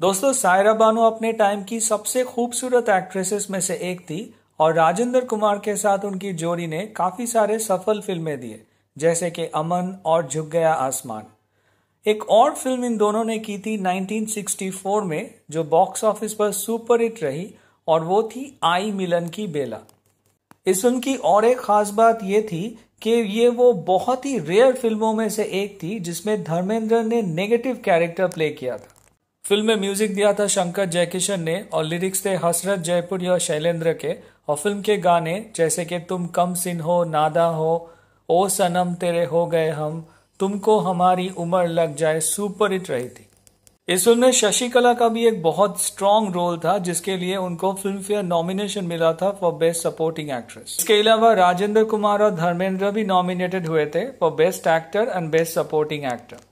दोस्तों सायरा बानो अपने टाइम की सबसे खूबसूरत एक्ट्रेसेस में से एक थी और राजेंद्र कुमार के साथ उनकी जोड़ी ने काफी सारे सफल फिल्में दिए जैसे कि अमन और झुक गया आसमान एक और फिल्म इन दोनों ने की थी 1964 में जो बॉक्स ऑफिस पर सुपर हिट रही और वो थी आई मिलन की बेला इस फिल्म की और एक खास बात ये थी कि ये वो बहुत ही रेयर फिल्मों में से एक थी जिसमें धर्मेंद्र ने नेगेटिव कैरेक्टर प्ले किया था फिल्म में म्यूजिक दिया था शंकर जयकिशन ने और लिरिक्स थे हसरत जयपुरी और शैलेंद्र के और फिल्म के गाने जैसे कि तुम कम सिन हो नादा हो ओ सनम तेरे हो गए हम तुमको हमारी उम्र लग जाए सुपर हिट रही थी इस फिल्म में शशिकला का भी एक बहुत स्ट्रॉन्ग रोल था जिसके लिए उनको फिल्म फेयर नॉमिनेशन मिला था फॉर बेस्ट सपोर्टिंग एक्ट्रेस इसके अलावा राजेंद्र कुमार और धर्मेंद्र भी नॉमिनेटेड हुए थे for best actor and best supporting actor